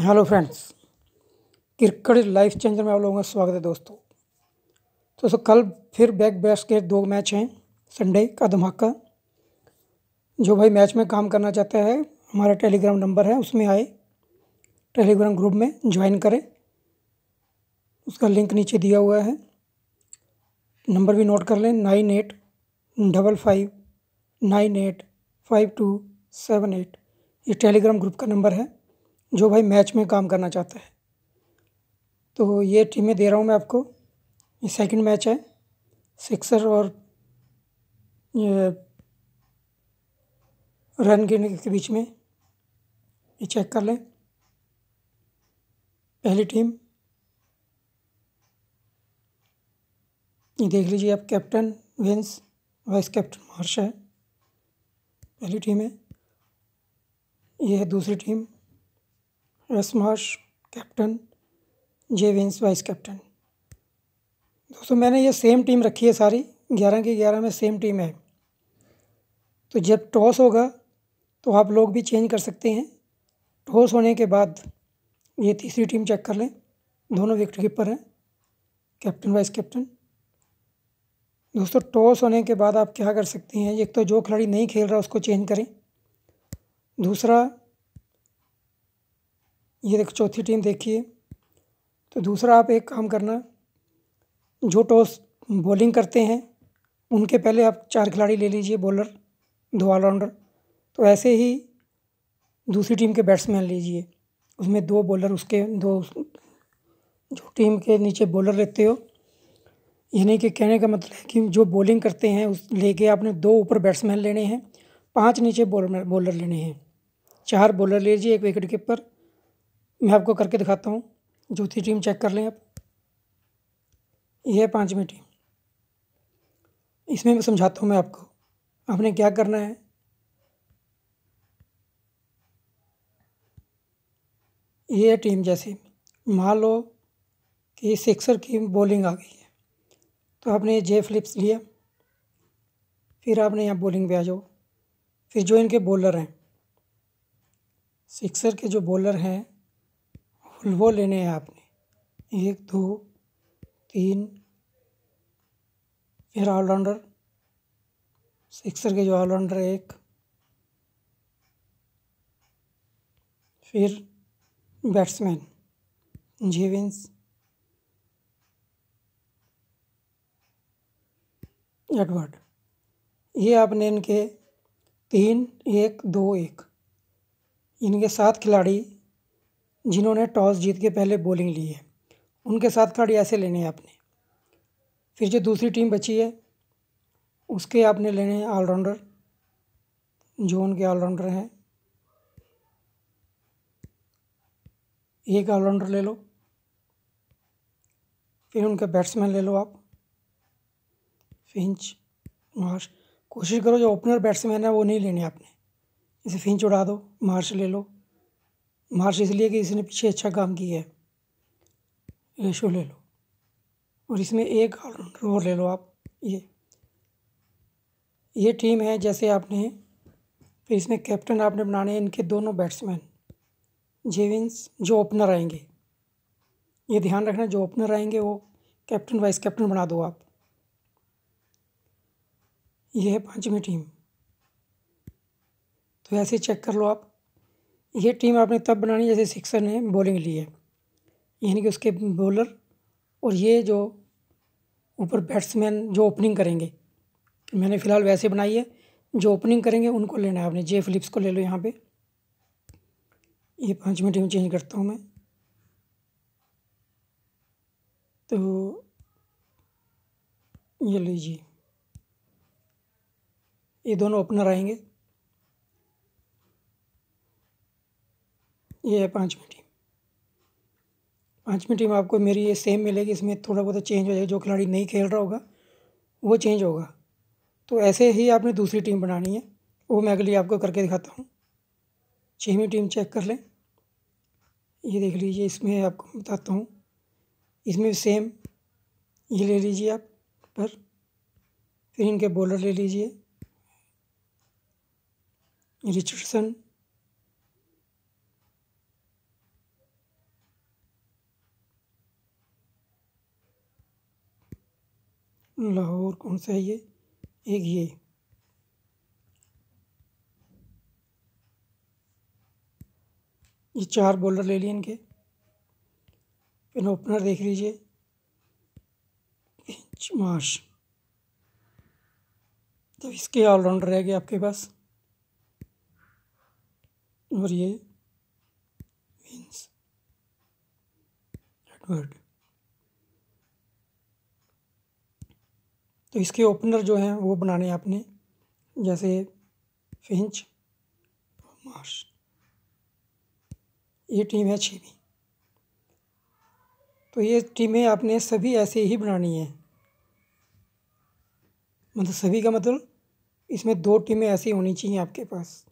hello friends cricket life changer में आप लोगों का स्वागत है दोस्तों तो सो कल फिर बैक बैस के दो मैच हैं संडे का धमाका जो भाई मैच में काम करना चाहता है हमारा टेलीग्राम नंबर है उसमें आए टेलीग्राम ग्रुप में ज्वाइन करें उसका लिंक नीचे दिया हुआ है नंबर भी नोट कर लें nine eight double five nine eight five two seven eight ये टेलीग्राम ग्रुप का नंबर है जो भाई मैच में काम करना चाहता है तो ये टीमें दे रहा हूँ मैं आपको ये सेकंड मैच है सिक्सर और रन गिरने के बीच में ये चेक कर लें पहली टीम ये देख लीजिए आप captain Vince vice captain Marsh है पहली टीम है ये है दूसरी टीम रसमार्श captain J Vince vice captain दोस्तों मैंने ये सेम टीम रखी है सारी ग्यारह की ग्यारह में सेम टीम है तो जब टॉस होगा तो आप लोग भी चेंज कर सकते हैं टॉस होने के बाद ये तीसरी टीम चेक कर लें दोनों विकेट कीपर हैं कैप्टन वाइस कैप्टन दोस्तों टॉस होने के बाद आप क्या कर सकते हैं एक तो जो खिलाड़ी नहीं खेल रहा उसको चेंज करें दूसरा ये देखो चौथी टीम देखिए तो दूसरा आप एक काम करना जो टॉस बॉलिंग करते हैं उनके पहले आप चार खिलाड़ी ले लीजिए बॉलर दो ऑलराउंडर तो ऐसे ही दूसरी टीम के बैट्समैन लीजिए उसमें दो बॉलर उसके दो जो टीम के नीचे बॉलर लेते हो यानी कि कहने का मतलब है कि जो बॉलिंग करते हैं उस लेके आपने दो ऊपर बैट्समैन लेने हैं पांच नीचे बॉलर बॉलर लेने हैं चार बॉलर ले लीजिए एक विकेट कीपर मैं आपको करके दिखाता हूँ जूती टीम चेक कर लें आप यह है पाँचवीं टीम इसमें मैं समझाता हूँ मैं आपको आपने क्या करना है ये टीम जैसे मान लो कि सिक्सर की बॉलिंग आ गई है तो आपने जे फ्लिप्स लिया फिर आपने यहाँ बॉलिंग पे आ जाओ फिर जो इनके बॉलर हैं सिक्सर के जो बॉलर हैं वो लेने हैं आपने एक दो तीन फिर ऑलराउंडर सिक्सर के जो ऑलराउंडर है एक फिर बैट्समैन जेविंस एडवर्ड ये आपने इनके तीन एक दो एक इनके सात खिलाड़ी जिन्होंने टॉस जीत के पहले बॉलिंग ली है उनके सात कार्ड ऐसे लेने हैं आपने फिर जो दूसरी टीम बची है उसके आपने लेने हैं ऑलराउंडर जो उनके ऑलराउंडर हैं एक ऑलराउंडर ले लो फिर उनका बैट्समैन ले लो आप फिंच मार्श कोशिश करो जो ओपनर बैट्समैन है वो नहीं लेने आपने इसे फिंच उड़ा दो मार्श ले लो मार्श इसलिए कि इसने पीछे अच्छा काम किया है रेशो ले लो और इसमें एक ऑलराउंडर और ले लो आप ये ये टीम है जैसे आपने फिर इसमें कैप्टन आपने बनाने हैं इनके दोनों बैट्समैन जेविंस जो ओपनर आएंगे ये ध्यान रखना जो ओपनर आएंगे वो कैप्टन वाइस कैप्टन बना दो आप ये है पाँचवीं टीम तो ऐसे चेक कर लो आप ये टीम आपने तब बनानी जैसे सिक्सर ने बॉलिंग ली है यानी कि उसके बॉलर और ये जो ऊपर बैट्समैन जो ओपनिंग करेंगे मैंने फ़िलहाल वैसे बनाई है जो ओपनिंग करेंगे उनको लेना है आपने जे फिलिप्स को ले लो यहाँ पे ये पाँच मिनट में चेंज करता हूँ मैं तो ये लीजिए ये दोनों ओपनर आएंगे ये है पाँचवीं टीम पाँचवीं टीम आपको मेरी ये सेम मिलेगी इसमें थोड़ा बहुत चेंज हो जाएगा जो खिलाड़ी नहीं खेल रहा होगा वो चेंज होगा तो ऐसे ही आपने दूसरी टीम बनानी है वो मैं अगली आपको करके दिखाता हूँ छवीं टीम चेक कर लें ये देख लीजिए इसमें आपको बताता हूँ इसमें सेम ये ले लीजिए आप पर फिर इनके बॉलर ले लीजिए रिचर्डसन लाहौर कौन सा है ये एक ये ये चार बॉलर ले लिए इनके फिर ओपनर देख लीजिए मार्श तो इसके ऑलराउंडर रह गए आपके पास और ये मीन्स एडवर्ड तो इसके ओपनर जो हैं वो बनाने आपने जैसे फिंच मार्श ये टीम है छीवी तो ये टीमें आपने सभी ऐसे ही बनानी है मतलब सभी का मतलब इसमें दो टीमें ऐसी होनी चाहिए आपके पास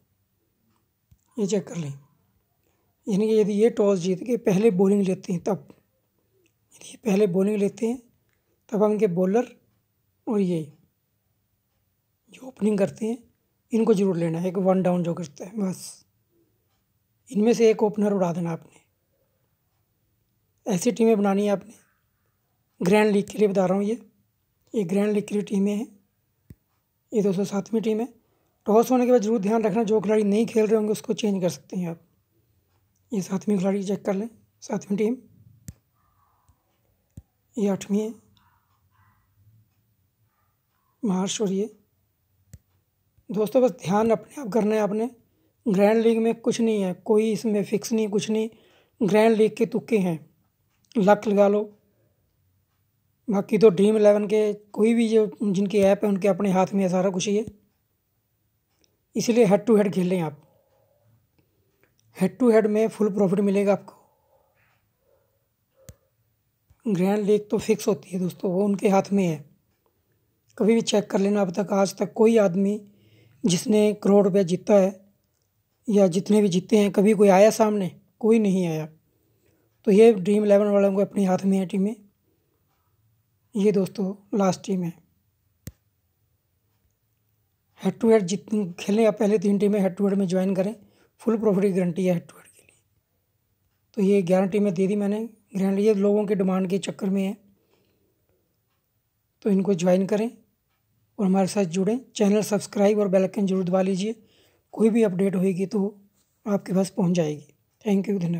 ये चेक कर लें यानी कि यदि ये टॉस जीत के पहले बॉलिंग लेते हैं तब यदि पहले बॉलिंग लेते हैं तब हम इनके बॉलर और ये जो ओपनिंग करते हैं इनको ज़रूर लेना है एक वन डाउन जो करते हैं बस इनमें से एक ओपनर उड़ा देना आपने ऐसी टीमें बनानी है आपने ग्रैंड लीग के लिए बता रहा हूँ ये ये ग्रैंड लीग के लिए टीमें हैं ये दो सौ सातवीं टीम है टॉस होने के बाद जरूर ध्यान रखना जो खिलाड़ी नहीं खेल रहे होंगे उसको चेंज कर सकते हैं आप ये सातवीं खिलाड़ी चेक कर लें सातवीं टीम ये आठवीं है ये दोस्तों बस ध्यान अपने आप करना है आपने ग्रैंड लीग में कुछ नहीं है कोई इसमें फिक्स नहीं कुछ नहीं ग्रैंड लीग के तुक्के हैं लक लगा लो बाकी तो ड्रीम इलेवन के कोई भी जो जिनके ऐप है उनके अपने हाथ में है सारा कुछ ये इसलिए हेड टू हेड खेल लें आप हेड टू हेड में फुल प्रॉफिट मिलेगा आपको ग्रैंड लीग तो फिक्स होती है दोस्तों वो उनके हाथ में है कभी भी चेक कर लेना अब तक आज तक कोई आदमी जिसने करोड़ रुपया जीता है या जितने भी जीते हैं कभी कोई आया सामने कोई नहीं आया तो ये ड्रीम इलेवन वालों को अपने हाथ में है टीमें ये दोस्तों लास्ट टीम है हेड टू हेड जित खेलें आप पहले तीन टीमें हेड टू हेड में ज्वाइन करें फुल प्रॉफिट की गारंटी है हेड टू हेड के लिए तो ये ग्यारह टीमें दे दी मैंने ग्रैंड ये लोगों के डिमांड के चक्कर में है तो इनको ज्वाइन करें और हमारे साथ जुड़ें चैनल सब्सक्राइब और बेलकन जरूर दबा लीजिए कोई भी अपडेट होगी तो आपके पास पहुंच जाएगी थैंक यू धन्यवाद